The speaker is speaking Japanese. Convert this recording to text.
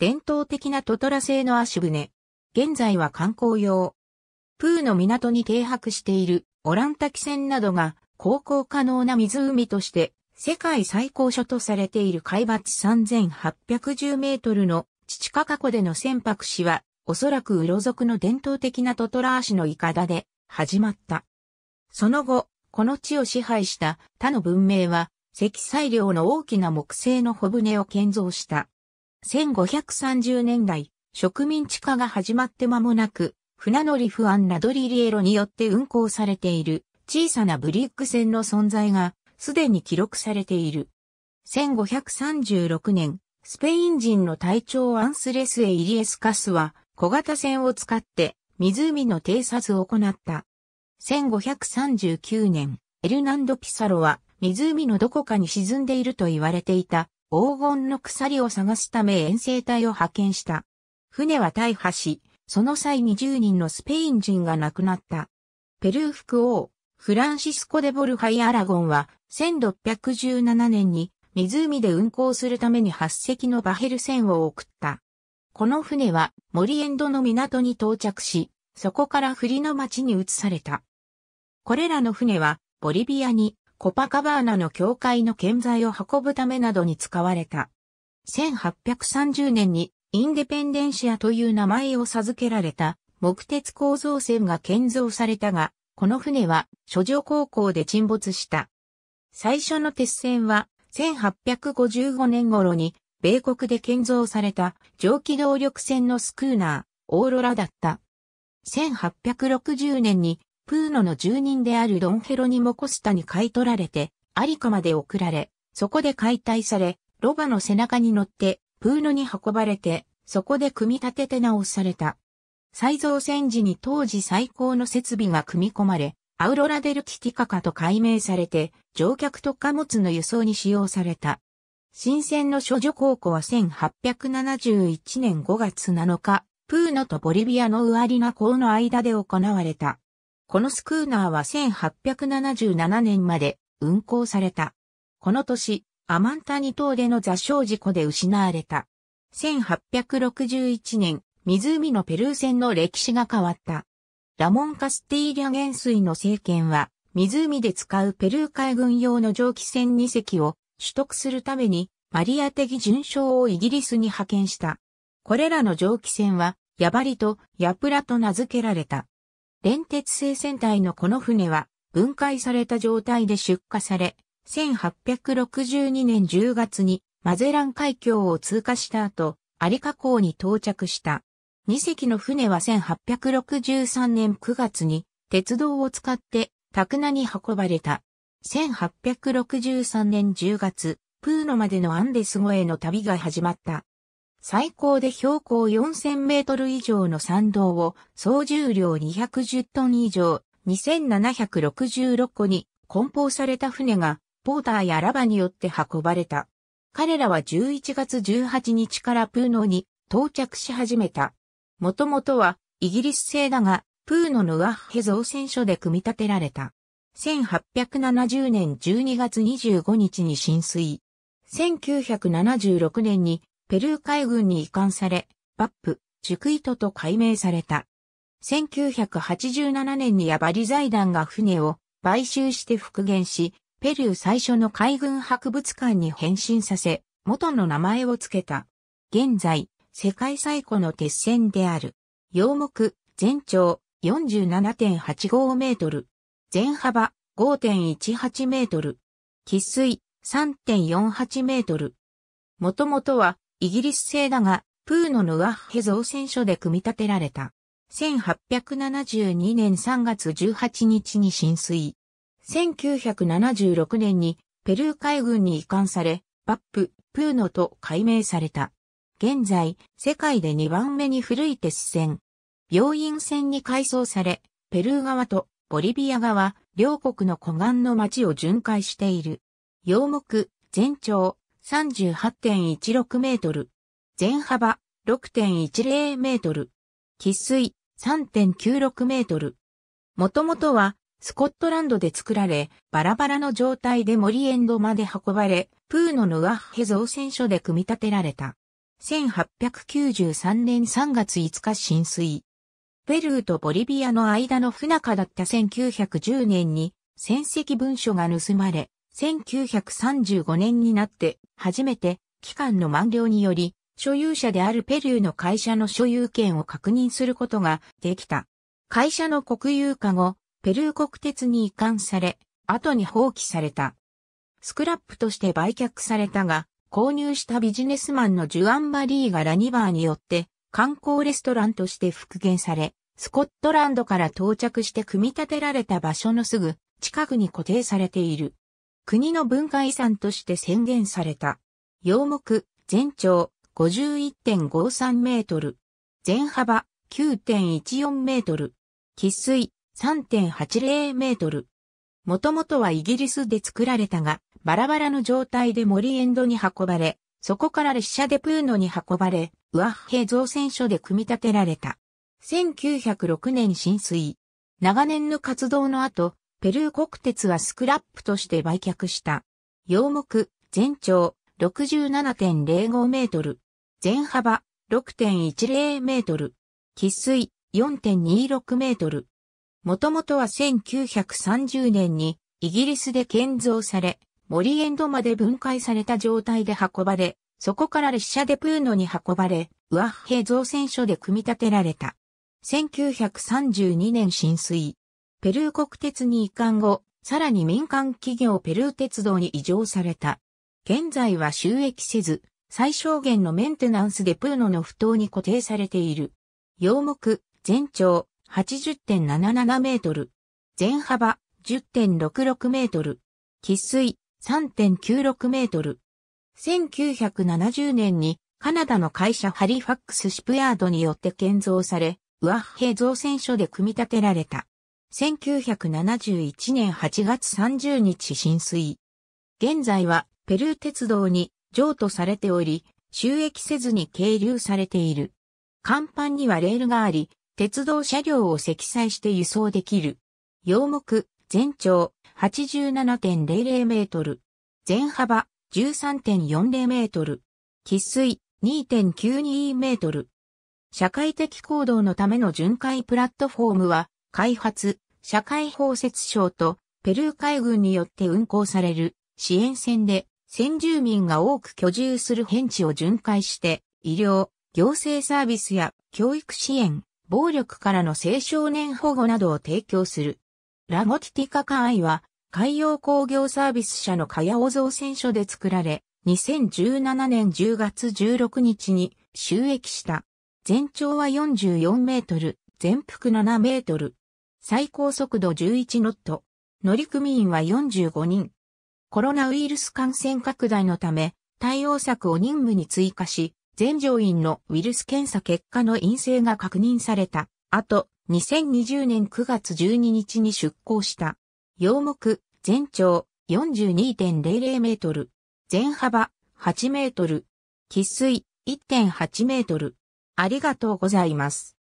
伝統的なトトラ製の足船。現在は観光用。プーの港に停泊しているオランタキ船などが航行可能な湖として世界最高所とされている海抜3810メートルの父カカ湖での船舶史はおそらくウロ族の伝統的なトトラ足のイカダで始まった。その後、この地を支配した他の文明は積載量の大きな木製の小舟を建造した。1530年代、植民地化が始まって間もなく、船乗り不安ラドリリエロによって運航されている小さなブリック船の存在がすでに記録されている。1536年、スペイン人の隊長アンスレスエ・イリエスカスは小型船を使って湖の偵察を行った。1539年、エルナンド・ピサロは湖のどこかに沈んでいると言われていた黄金の鎖を探すため遠征隊を派遣した。船は大破し、その際20人のスペイン人が亡くなった。ペルー副王、フランシスコ・デ・ボルハイ・アラゴンは、1617年に湖で運航するために8隻のバヘル船を送った。この船は森エンドの港に到着し、そこから振りの町に移された。これらの船はボリビアにコパカバーナの教会の建材を運ぶためなどに使われた。1830年にインデペンデンシアという名前を授けられた木鉄構造船が建造されたが、この船は諸女高校で沈没した。最初の鉄船は1855年頃に米国で建造された蒸気動力船のスクーナー、オーロラだった。1860年にプーノの住人であるドンヘロニモ・コスタに買い取られて、アリカまで送られ、そこで解体され、ロバの背中に乗って、プーノに運ばれて、そこで組み立てて直された。再造戦時に当時最高の設備が組み込まれ、アウロラデルキティカカと改名されて、乗客と貨物の輸送に使用された。新鮮の処女高校は1871年5月7日、プーノとボリビアのウアリナ港の間で行われた。このスクーナーは1877年まで運航された。この年、アマンタニ島での座礁事故で失われた。1861年、湖のペルー戦の歴史が変わった。ラモン・カスティーリャ元帥の政権は、湖で使うペルー海軍用の蒸気船2隻を取得するために、マリア的巡将をイギリスに派遣した。これらの蒸気船は、ヤバリとヤプラと名付けられた。連鉄製船体のこの船は分解された状態で出荷され、1862年10月にマゼラン海峡を通過した後、有カ港に到着した。2隻の船は1863年9月に鉄道を使ってタクナに運ばれた。1863年10月、プーノまでのアンデス越えの旅が始まった。最高で標高4000メートル以上の山道を総重量210トン以上2766個に梱包された船がポーターやラバによって運ばれた。彼らは11月18日からプーノに到着し始めた。もともとはイギリス製だが、プーノのワッヘ造船所で組み立てられた。1870年12月25日に浸水。1976年にペルー海軍に移管され、バップ、ジュクイトと改名された。1987年にヤバリ財団が船を買収して復元し、ペルー最初の海軍博物館に変身させ、元の名前を付けた。現在、世界最古の鉄線である。洋木、全長47.85メートル。全幅5.18メートル。喫水3.48メートル。もともとはイギリス製だが、プーノのワッヘ造船所で組み立てられた。1872年3月18日に浸水。1976年にペルー海軍に移管され、バップ、プーノと改名された。現在、世界で2番目に古い鉄船。病院船に改装され、ペルー側とボリビア側、両国の湖岸の町を巡回している。洋目、全長38.16メートル。全幅6.10メートル。喫水3.96メートル。もともとはスコットランドで作られ、バラバラの状態で森エンドまで運ばれ、プーノヌアッヘ造船所で組み立てられた。1893年3月5日浸水。ペルーとボリビアの間の不仲だった1910年に戦績文書が盗まれ、1935年になって初めて期間の満了により所有者であるペルーの会社の所有権を確認することができた。会社の国有化後、ペルー国鉄に移管され、後に放棄された。スクラップとして売却されたが、購入したビジネスマンのジュアン・マリーがラニバーによって観光レストランとして復元され、スコットランドから到着して組み立てられた場所のすぐ近くに固定されている。国の文化遺産として宣言された。洋木、全長51.53メートル。全幅9.14メートル。喫水3.80メートル。もともとはイギリスで作られたが、バラバラの状態で森エンドに運ばれ、そこから列車でプーノに運ばれ、ウアッヘ造船所で組み立てられた。1906年浸水。長年の活動の後、ペルー国鉄はスクラップとして売却した。洋木、全長67.05メートル。全幅6.10メートル。喫水4.26メートル。もともとは1930年にイギリスで建造され、森エンドまで分解された状態で運ばれ、そこから列車でプーノに運ばれ、ウアッヘ造船所で組み立てられた。1932年浸水。ペルー国鉄に移管後、さらに民間企業ペルー鉄道に移譲された。現在は収益せず、最小限のメンテナンスでプーノの不当に固定されている。洋目、全長80.77メートル。全幅10.66メートル。喫水3.96メートル。1970年にカナダの会社ハリファックスシップヤードによって建造され、ウアッヘ造船所で組み立てられた。1971年8月30日浸水。現在はペルー鉄道に譲渡されており、収益せずに係留されている。甲板にはレールがあり、鉄道車両を積載して輸送できる。洋目、全長87.00メートル。全幅13.40メートル。喫水2.92メートル。社会的行動のための巡回プラットフォームは開発、社会包摂省とペルー海軍によって運航される支援船で先住民が多く居住する変地を巡回して医療、行政サービスや教育支援、暴力からの青少年保護などを提供する。ラゴティティカカアイは海洋工業サービス社のカヤオ造船所で作られ、2017年10月16日に収益した。全長は44メートル、全幅7メートル、最高速度11ノット。乗組員は45人。コロナウイルス感染拡大のため、対応策を任務に追加し、全乗員のウイルス検査結果の陰性が確認された。あと、2020年9月12日に出港した。洋目、全長42.00メートル。全幅8メートル。喫水1.8メートル。ありがとうございます。